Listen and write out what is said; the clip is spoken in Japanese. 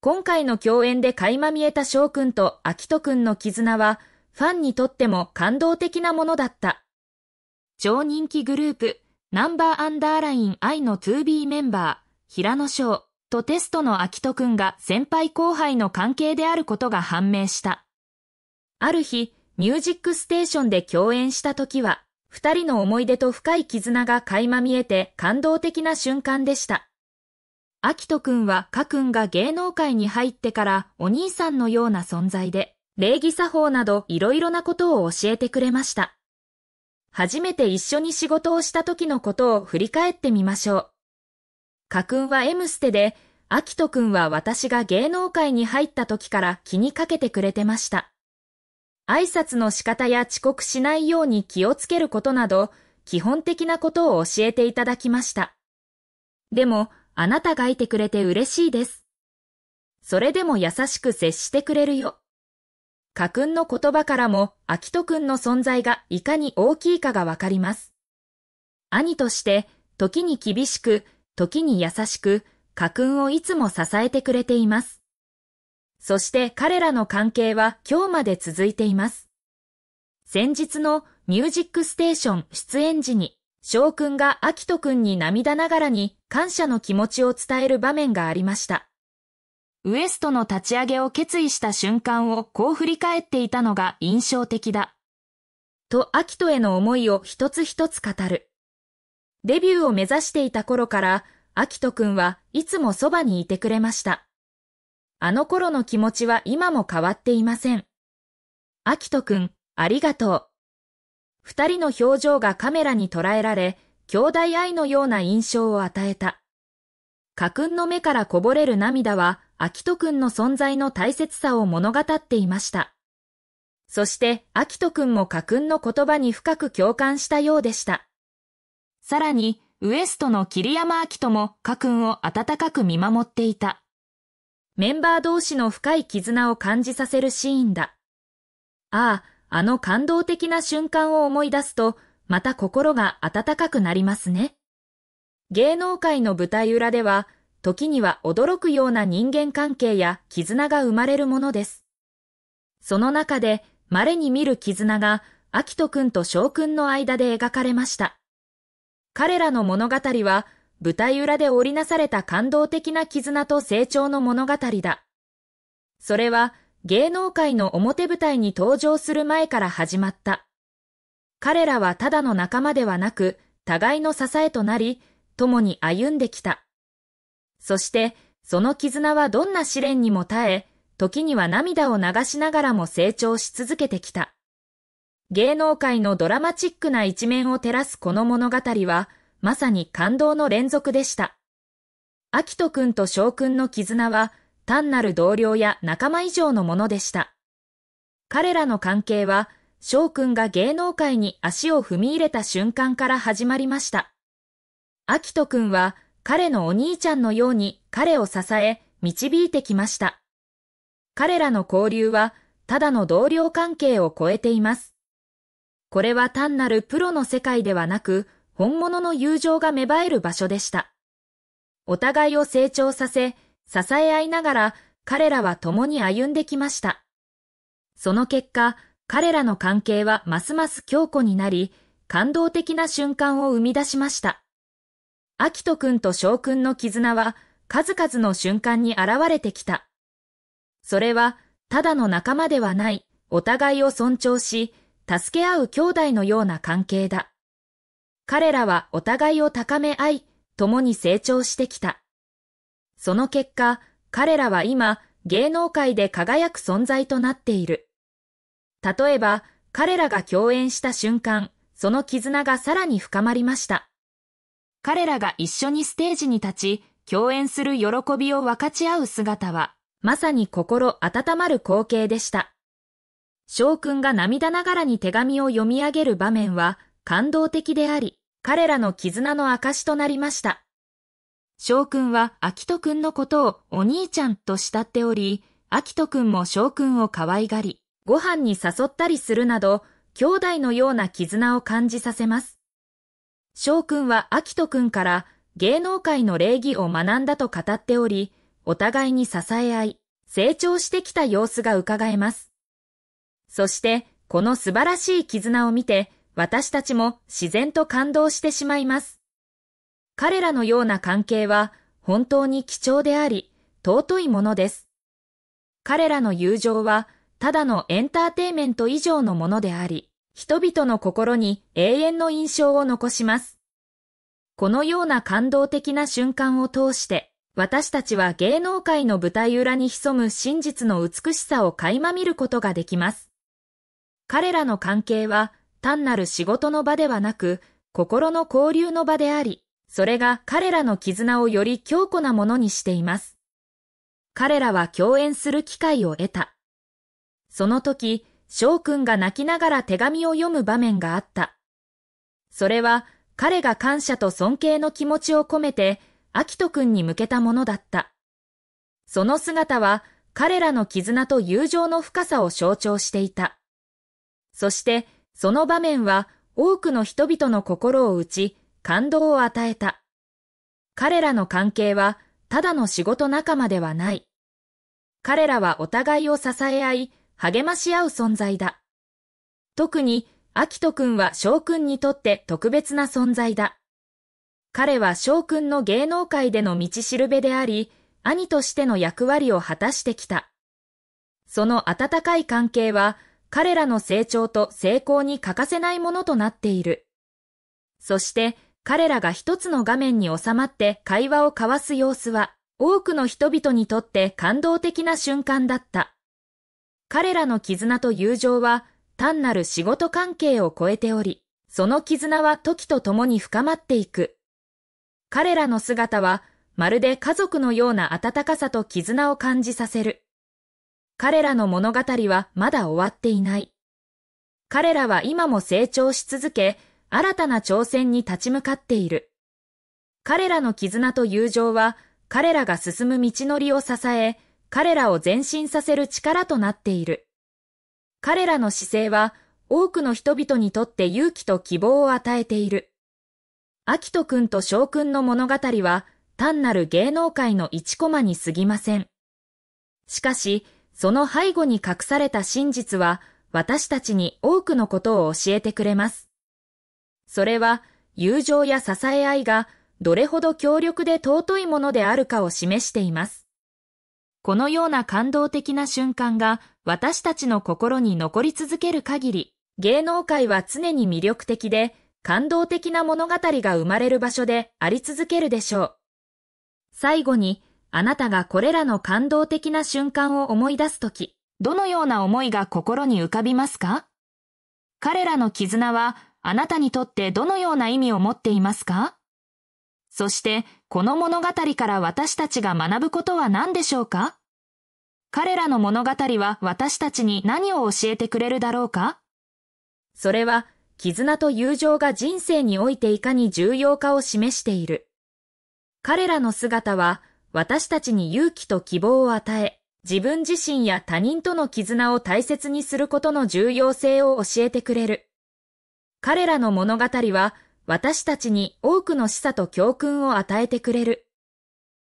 今回の共演で垣間見えた翔くんと秋人くんの絆は、ファンにとっても感動的なものだった。超人気グループ、ナンバーアンダーライン I の 2B メンバー、平野翔とテストの秋人くんが先輩後輩の関係であることが判明した。ある日、ミュージックステーションで共演した時は、二人の思い出と深い絆が垣間見えて感動的な瞬間でした。アキトくんはカくんが芸能界に入ってからお兄さんのような存在で、礼儀作法などいろいろなことを教えてくれました。初めて一緒に仕事をした時のことを振り返ってみましょう。カくんは M ステで、アキトくんは私が芸能界に入った時から気にかけてくれてました。挨拶の仕方や遅刻しないように気をつけることなど、基本的なことを教えていただきました。でも、あなたがいてくれて嬉しいです。それでも優しく接してくれるよ。家訓の言葉からも、秋人くんの存在がいかに大きいかがわかります。兄として、時に厳しく、時に優しく、家訓をいつも支えてくれています。そして彼らの関係は今日まで続いています。先日のミュージックステーション出演時に、翔くんが明人くんに涙ながらに感謝の気持ちを伝える場面がありました。ウエストの立ち上げを決意した瞬間をこう振り返っていたのが印象的だ。と、キ人への思いを一つ一つ語る。デビューを目指していた頃から、キ人くんはいつもそばにいてくれました。あの頃の気持ちは今も変わっていません。キ人くん、ありがとう。二人の表情がカメラに捉えられ、兄弟愛のような印象を与えた。家訓の目からこぼれる涙は、秋人くんの存在の大切さを物語っていました。そして、秋人くんも家訓の言葉に深く共感したようでした。さらに、ウエストの桐山秋人も家訓を温かく見守っていた。メンバー同士の深い絆を感じさせるシーンだ。ああ、あの感動的な瞬間を思い出すと、また心が温かくなりますね。芸能界の舞台裏では、時には驚くような人間関係や絆が生まれるものです。その中で、稀に見る絆が、秋人くんと翔くんの間で描かれました。彼らの物語は、舞台裏で織りなされた感動的な絆と成長の物語だ。それは、芸能界の表舞台に登場する前から始まった。彼らはただの仲間ではなく、互いの支えとなり、共に歩んできた。そして、その絆はどんな試練にも耐え、時には涙を流しながらも成長し続けてきた。芸能界のドラマチックな一面を照らすこの物語は、まさに感動の連続でした。秋人くんと翔くんの絆は、単なる同僚や仲間以上のものでした。彼らの関係は、翔くんが芸能界に足を踏み入れた瞬間から始まりました。秋人くんは彼のお兄ちゃんのように彼を支え、導いてきました。彼らの交流は、ただの同僚関係を超えています。これは単なるプロの世界ではなく、本物の友情が芽生える場所でした。お互いを成長させ、支え合いながら彼らは共に歩んできました。その結果、彼らの関係はますます強固になり、感動的な瞬間を生み出しました。アキト君と翔君の絆は数々の瞬間に現れてきた。それは、ただの仲間ではない、お互いを尊重し、助け合う兄弟のような関係だ。彼らはお互いを高め合い、共に成長してきた。その結果、彼らは今、芸能界で輝く存在となっている。例えば、彼らが共演した瞬間、その絆がさらに深まりました。彼らが一緒にステージに立ち、共演する喜びを分かち合う姿は、まさに心温まる光景でした。翔くんが涙ながらに手紙を読み上げる場面は感動的であり、彼らの絆の証となりました。翔くんは秋人くんのことをお兄ちゃんと慕っており、秋人くんも翔くんを可愛がり、ご飯に誘ったりするなど、兄弟のような絆を感じさせます。翔くんは秋人くんから芸能界の礼儀を学んだと語っており、お互いに支え合い、成長してきた様子が伺えます。そして、この素晴らしい絆を見て、私たちも自然と感動してしまいます。彼らのような関係は本当に貴重であり、尊いものです。彼らの友情は、ただのエンターテイメント以上のものであり、人々の心に永遠の印象を残します。このような感動的な瞬間を通して、私たちは芸能界の舞台裏に潜む真実の美しさを垣間見ることができます。彼らの関係は単なる仕事の場ではなく、心の交流の場であり、それが彼らの絆をより強固なものにしています。彼らは共演する機会を得た。その時、翔くんが泣きながら手紙を読む場面があった。それは彼が感謝と尊敬の気持ちを込めて、秋人くんに向けたものだった。その姿は彼らの絆と友情の深さを象徴していた。そして、その場面は多くの人々の心を打ち、感動を与えた。彼らの関係はただの仕事仲間ではない。彼らはお互いを支え合い、励まし合う存在だ。特に、アキト君は翔君にとって特別な存在だ。彼は翔君の芸能界での道しるべであり、兄としての役割を果たしてきた。その温かい関係は、彼らの成長と成功に欠かせないものとなっている。そして、彼らが一つの画面に収まって会話を交わす様子は、多くの人々にとって感動的な瞬間だった。彼らの絆と友情は、単なる仕事関係を超えており、その絆は時と共に深まっていく。彼らの姿は、まるで家族のような温かさと絆を感じさせる。彼らの物語はまだ終わっていない。彼らは今も成長し続け、新たな挑戦に立ち向かっている。彼らの絆と友情は、彼らが進む道のりを支え、彼らを前進させる力となっている。彼らの姿勢は、多くの人々にとって勇気と希望を与えている。アキト君と翔君の物語は、単なる芸能界の一コマに過ぎません。しかし、その背後に隠された真実は、私たちに多くのことを教えてくれます。それは友情や支え合いがどれほど強力で尊いものであるかを示しています。このような感動的な瞬間が私たちの心に残り続ける限り、芸能界は常に魅力的で感動的な物語が生まれる場所であり続けるでしょう。最後に、あなたがこれらの感動的な瞬間を思い出すとき、どのような思いが心に浮かびますか彼らの絆はあなたにとってどのような意味を持っていますかそして、この物語から私たちが学ぶことは何でしょうか彼らの物語は私たちに何を教えてくれるだろうかそれは、絆と友情が人生においていかに重要かを示している。彼らの姿は、私たちに勇気と希望を与え、自分自身や他人との絆を大切にすることの重要性を教えてくれる。彼らの物語は私たちに多くの示唆と教訓を与えてくれる。